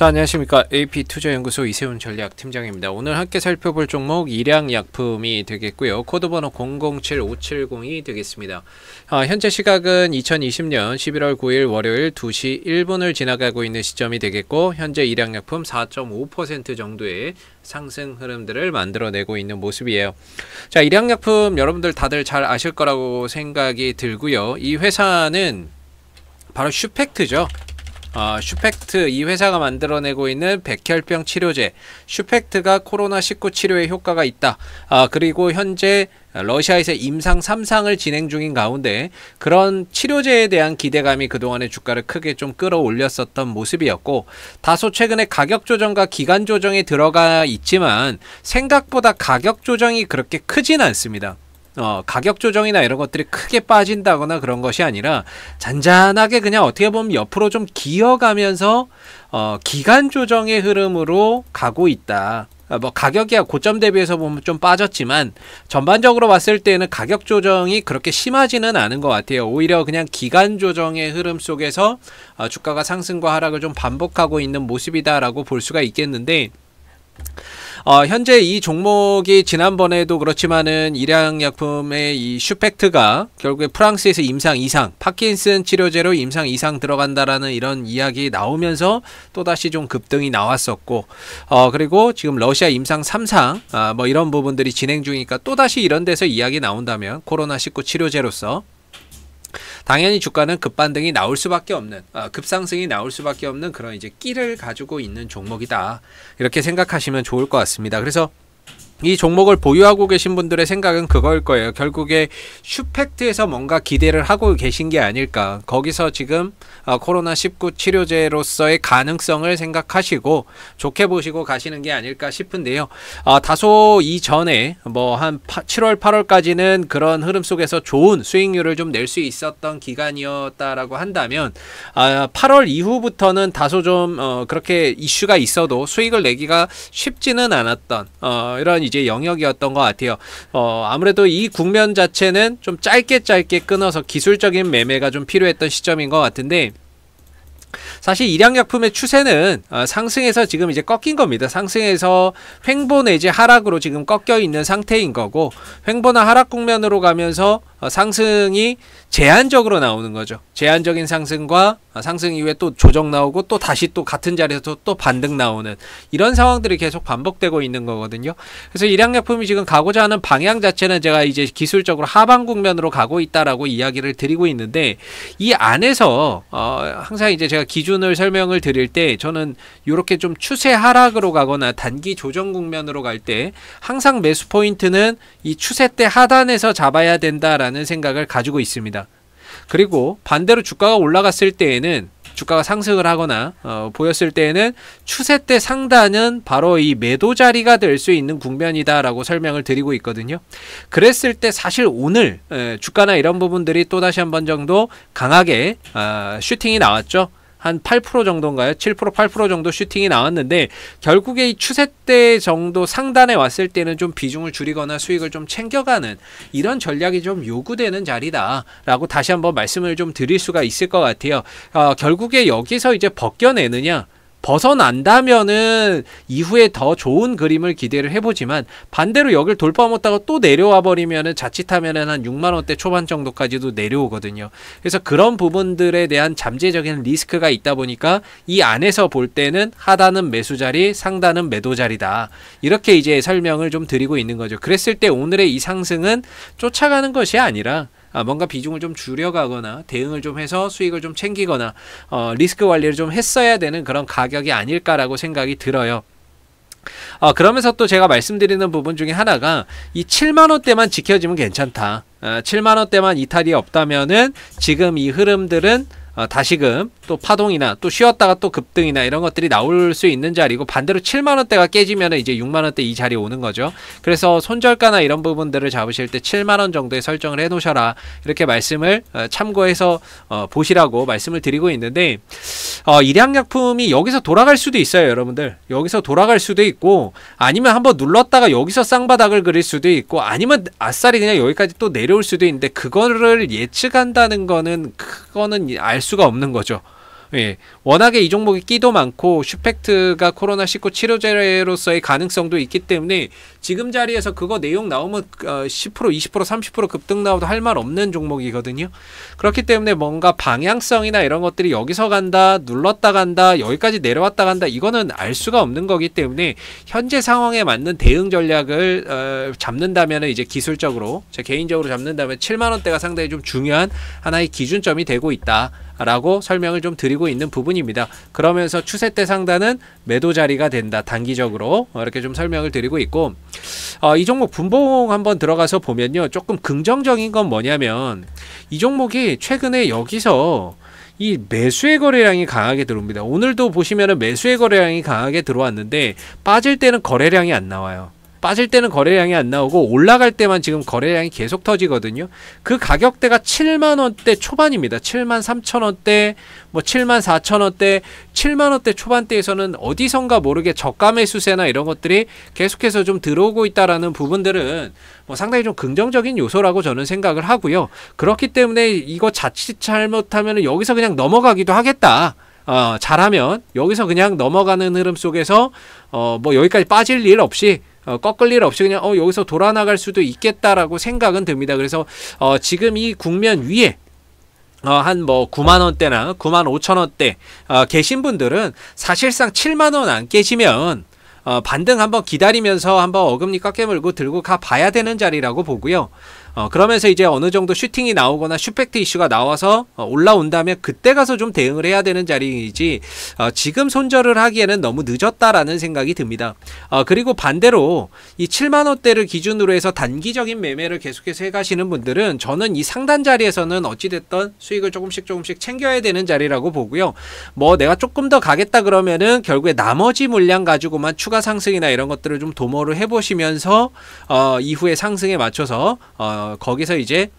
자 안녕하십니까 AP 투자연구소 이세훈 전략팀장입니다. 오늘 함께 살펴볼 종목 일양약품이 되겠고요. 코드번호 007570이 되겠습니다. 아, 현재 시각은 2020년 11월 9일 월요일 2시 1분을 지나가고 있는 시점이 되겠고 현재 일양약품 4.5% 정도의 상승 흐름들을 만들어내고 있는 모습이에요. 자 일양약품 여러분들 다들 잘 아실 거라고 생각이 들고요. 이 회사는 바로 슈펙트죠. 어, 슈펙트 이 회사가 만들어내고 있는 백혈병 치료제 슈펙트가 코로나19 치료에 효과가 있다. 아, 그리고 현재 러시아에서 임상 3상을 진행 중인 가운데 그런 치료제에 대한 기대감이 그동안의 주가를 크게 좀 끌어올렸었던 모습이었고 다소 최근에 가격 조정과 기간 조정에 들어가 있지만 생각보다 가격 조정이 그렇게 크진 않습니다. 어, 가격 조정이나 이런 것들이 크게 빠진다거나 그런 것이 아니라 잔잔하게 그냥 어떻게 보면 옆으로 좀 기어가면서 어, 기간 조정의 흐름으로 가고 있다. 어, 뭐 가격이야 고점 대비해서 보면 좀 빠졌지만 전반적으로 봤을 때는 가격 조정이 그렇게 심하지는 않은 것 같아요. 오히려 그냥 기간 조정의 흐름 속에서 어, 주가가 상승과 하락을 좀 반복하고 있는 모습이다라고 볼 수가 있겠는데 어, 현재 이 종목이 지난번에도 그렇지만은 일양약품의 이 슈펙트가 결국에 프랑스에서 임상 이상, 파킨슨 치료제로 임상 이상 들어간다라는 이런 이야기 나오면서 또다시 좀 급등이 나왔었고, 어, 그리고 지금 러시아 임상 삼상 아, 뭐 이런 부분들이 진행 중이니까 또다시 이런 데서 이야기 나온다면 코로나19 치료제로서 당연히 주가는 급반등이 나올 수밖에 없는 아, 급상승이 나올 수밖에 없는 그런 이제 끼를 가지고 있는 종목이다 이렇게 생각하시면 좋을 것 같습니다. 그래서 이 종목을 보유하고 계신 분들의 생각은 그거일 거예요. 결국에 슈펙트에서 뭔가 기대를 하고 계신 게 아닐까. 거기서 지금 어, 코로나19 치료제로서의 가능성을 생각하시고 좋게 보시고 가시는 게 아닐까 싶은데요. 아, 다소 이전에 뭐 한 7월, 8월까지는 그런 흐름 속에서 좋은 수익률을 좀 낼 수 있었던 기간이었다라고 한다면 8월 아, 이후부터는 다소 좀 어, 그렇게 이슈가 있어도 수익을 내기가 쉽지는 않았던 어, 이런 이제 영역이었던 것 같아요. 어, 아무래도 이 국면 자체는 좀 짧게 짧게 끊어서 기술적인 매매가 좀 필요했던 시점인 것 같은데 사실 일양약품의 추세는 어, 상승에서 지금 이제 꺾인 겁니다. 상승에서 횡보 내지 하락으로 지금 꺾여 있는 상태인 거고 횡보나 하락 국면으로 가면서 어, 상승이 제한적으로 나오는 거죠. 제한적인 상승과 어, 상승 이후에 또 조정 나오고 또 다시 또 같은 자리에서 또 반등 나오는 이런 상황들이 계속 반복되고 있는 거거든요. 그래서 일양약품이 지금 가고자 하는 방향 자체는 제가 이제 기술적으로 하방 국면으로 가고 있다라고 이야기를 드리고 있는데 이 안에서 어, 항상 이제 제가 기준 기준을 설명을 드릴 때 저는 이렇게 좀 추세 하락으로 가거나 단기 조정 국면으로 갈 때 항상 매수 포인트는 이 추세 때 하단에서 잡아야 된다라는 생각을 가지고 있습니다. 그리고 반대로 주가가 올라갔을 때에는 주가가 상승을 하거나 어, 보였을 때에는 추세 때 상단은 바로 이 매도 자리가 될 수 있는 국면이다라고 설명을 드리고 있거든요. 그랬을 때 사실 오늘 에, 주가나 이런 부분들이 또 다시 한번 정도 강하게 어, 슈팅이 나왔죠. 한8% 정도인가요? 7% 8% 정도 슈팅이 나왔는데 결국에 이추세때 정도 상단에 왔을 때는 좀 비중을 줄이거나 수익을 좀 챙겨가는 이런 전략이 좀 요구되는 자리다라고 다시 한번 말씀을 좀 드릴 수가 있을 것 같아요. 어, 결국에 여기서 이제 벗겨내느냐 벗어난다면은 이후에 더 좋은 그림을 기대를 해보지만 반대로 여길 돌파 못하고 또 내려와 버리면은 자칫하면은 한 6만 원대 초반 정도까지도 내려오거든요. 그래서 그런 부분들에 대한 잠재적인 리스크가 있다 보니까 이 안에서 볼 때는 하단은 매수 자리, 상단은 매도 자리다. 이렇게 이제 설명을 좀 드리고 있는 거죠. 그랬을 때 오늘의 이 상승은 쫓아가는 것이 아니라 아, 뭔가 비중을 좀 줄여가거나 대응을 좀 해서 수익을 좀 챙기거나 어, 리스크 관리를 좀 했어야 되는 그런 가격이 아닐까라고 생각이 들어요. 어, 그러면서 또 제가 말씀드리는 부분 중에 하나가 이 7만원대만 지켜지면 괜찮다. 어, 아, 7만원대만 이탈이 없다면은 지금 이 흐름들은 어, 다시금 또 파동이나 또 쉬었다가 또 급등이나 이런 것들이 나올 수 있는 자리고 반대로 7만 원대가 깨지면 이제 6만 원대 이 자리 오는 거죠. 그래서 손절가나 이런 부분들을 잡으실 때 7만 원 정도에 설정을 해 놓으셔라. 이렇게 말씀을 어, 참고해서 어, 보시라고 말씀을 드리고 있는데 어, 일양약품이 여기서 돌아갈 수도 있어요, 여러분들. 여기서 돌아갈 수도 있고 아니면 한번 눌렀다가 여기서 쌍바닥을 그릴 수도 있고 아니면 아싸리 그냥 여기까지 또 내려올 수도 있는데 그거를 예측한다는 거는 그거는 알알 수가 없는 거죠. 예, 워낙에 이 종목이 끼도 많고 슈펙트가 코로나19 치료제로서의 가능성도 있기 때문에 지금 자리에서 그거 내용 나오면 어, 10% 20% 30% 급등 나와도할 말 없는 종목이거든요. 그렇기 때문에 뭔가 방향성이나 이런 것들이 여기서 간다, 눌렀다 간다, 여기까지 내려왔다 간다 이거는 알 수가 없는 거기 때문에 현재 상황에 맞는 대응 전략을 어, 잡는다면 이제 기술적으로 제 개인적으로 잡는다면 7만 원대가 상당히 좀 중요한 하나의 기준점이 되고 있다. 라고 설명을 좀 드리고 있는 부분입니다. 그러면서 추세때 상단은 매도 자리가 된다. 단기적으로 어, 이렇게 좀 설명을 드리고 있고 어, 이 종목 분봉 한번 들어가서 보면요. 조금 긍정적인 건 뭐냐면 이 종목이 최근에 여기서 이 매수의 거래량이 강하게 들어옵니다. 오늘도 보시면은 매수의 거래량이 강하게 들어왔는데 빠질 때는 거래량이 안 나와요. 빠질 때는 거래량이 안 나오고 올라갈 때만 지금 거래량이 계속 터지거든요. 그 가격대가 7만 원대 초반입니다. 7만 3천 원대, 뭐 7만 4천 원대, 7만 원대 초반대에서는 어디선가 모르게 저가 매수세나 이런 것들이 계속해서 좀 들어오고 있다라는 부분들은 뭐 상당히 좀 긍정적인 요소라고 저는 생각을 하고요. 그렇기 때문에 이거 자칫 잘못하면 여기서 그냥 넘어가기도 하겠다. 어, 잘하면 여기서 그냥 넘어가는 흐름 속에서 어, 뭐 여기까지 빠질 일 없이 어, 꺾을 일 없이 그냥 어, 여기서 돌아나갈 수도 있겠다라고 생각은 듭니다. 그래서 어, 지금 이 국면 위에 어, 한 뭐 9만 원대나 9만 5천 원대 어, 계신 분들은 사실상 7만 원안 깨지면 어, 반등 한번 기다리면서 한번 어금니 깎여 물고 들고 가 봐야 되는 자리라고 보고요. 어, 그러면서 이제 어느 정도 슈팅이 나오거나 슈팩트 이슈가 나와서 어, 올라온다음에 그때 가서 좀 대응을 해야 되는 자리이지 어, 지금 손절을 하기에는 너무 늦었다라는 생각이 듭니다. 어, 그리고 반대로 이 7만 원대를 기준으로 해서 단기적인 매매를 계속해서 해가시는 분들은 저는 이 상단 자리에서는 어찌됐던 수익을 조금씩 조금씩 챙겨야 되는 자리라고 보고요. 뭐 내가 조금 더 가겠다 그러면은 결국에 나머지 물량 가지고만 추가 상승이나 이런 것들을 좀 도모를 해보시면서 어, 이후에 상승에 맞춰서 어, 어, 거기서 이제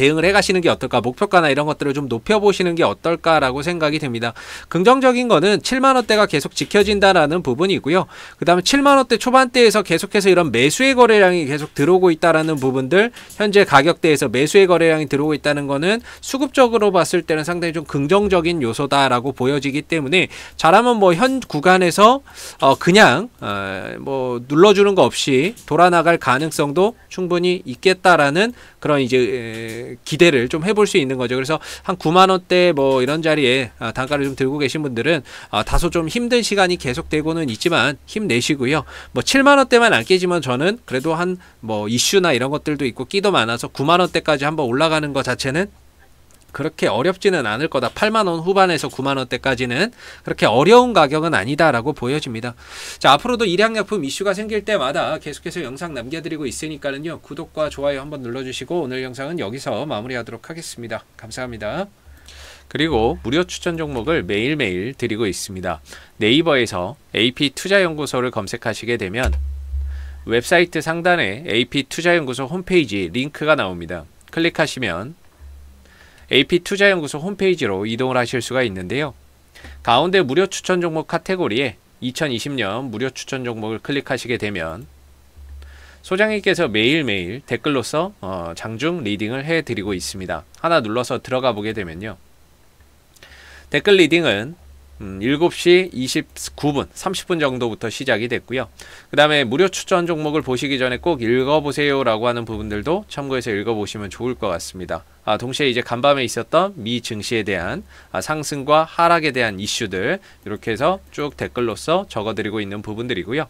대응을 해가시는 게 어떨까 목표가나 이런 것들을 좀 높여보시는 게 어떨까라고 생각이 됩니다. 긍정적인 거는 7만 원대가 계속 지켜진다라는 부분이고요. 그 다음에 7만 원대 초반대에서 계속해서 이런 매수의 거래량이 계속 들어오고 있다라는 부분들 현재 가격대에서 매수의 거래량이 들어오고 있다는 거는 수급적으로 봤을 때는 상당히 좀 긍정적인 요소다라고 보여지기 때문에 잘하면 뭐 현 구간에서 어 그냥 어뭐 눌러주는 거 없이 돌아나갈 가능성도 충분히 있겠다라는 그런 이제 기대를 좀 해볼 수 있는 거죠. 그래서 한 9만 원대 뭐 이런 자리에 아, 단가를 좀 들고 계신 분들은 아, 다소 좀 힘든 시간이 계속되고는 있지만 힘내시고요. 뭐 7만 원대만 안 깨지면 저는 그래도 한 뭐 이슈나 이런 것들도 있고 끼도 많아서 9만 원대까지 한번 올라가는 것 자체는 그렇게 어렵지는 않을 거다. 8만 원 후반에서 9만 원대까지는 그렇게 어려운 가격은 아니다라고 보여집니다. 자, 앞으로도 일양약품 이슈가 생길 때마다 계속해서 영상 남겨드리고 있으니까는요. 구독과 좋아요 한번 눌러주시고 오늘 영상은 여기서 마무리하도록 하겠습니다. 감사합니다. 그리고 무료 추천 종목을 매일매일 드리고 있습니다. 네이버에서 AP 투자연구소를 검색하시게 되면 웹사이트 상단에 AP 투자연구소 홈페이지 링크가 나옵니다. 클릭하시면 AP투자연구소 홈페이지로 이동을 하실 수가 있는데요. 가운데 무료 추천 종목 카테고리에 2020년 무료 추천 종목을 클릭하시게 되면 소장님께서 매일매일 댓글로서 어, 장중 리딩을 해드리고 있습니다. 하나 눌러서 들어가 보게 되면요. 댓글 리딩은 음, 7시 29분, 30분 정도부터 시작이 됐고요. 그 다음에 무료 추천 종목을 보시기 전에 꼭 읽어보세요라고 하는 부분들도 참고해서 읽어보시면 좋을 것 같습니다. 아, 동시에 이제 간밤에 있었던 미 증시에 대한 아, 상승과 하락에 대한 이슈들 이렇게 해서 쭉 댓글로써 적어드리고 있는 부분들이고요.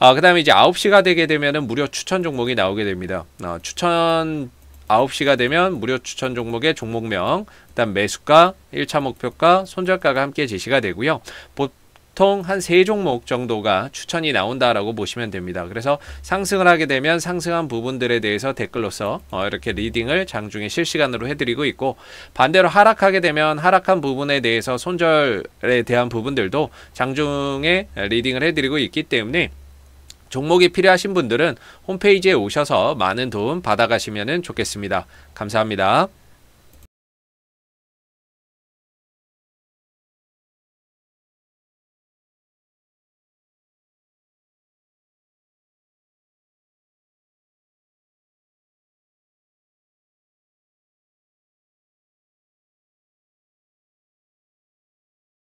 아, 그 다음에 이제 9시가 되게 되면 무료 추천 종목이 나오게 됩니다. 아, 추천 9시가 되면 무료 추천 종목의 종목명, 그다음 매수가, 1차 목표가, 손절가가 함께 제시가 되고요. 보통 한3 종목 정도가 추천이 나온다라고 보시면 됩니다. 그래서 상승을 하게 되면 상승한 부분들에 대해서 댓글로서 어, 이렇게 리딩을 장중에 실시간으로 해드리고 있고 반대로 하락하게 되면 하락한 부분에 대해서 손절에 대한 부분들도 장중에 리딩을 해드리고 있기 때문에 종목이 필요하신 분들은 홈페이지에 오셔서 많은 도움 받아가시면 좋겠습니다. 감사합니다.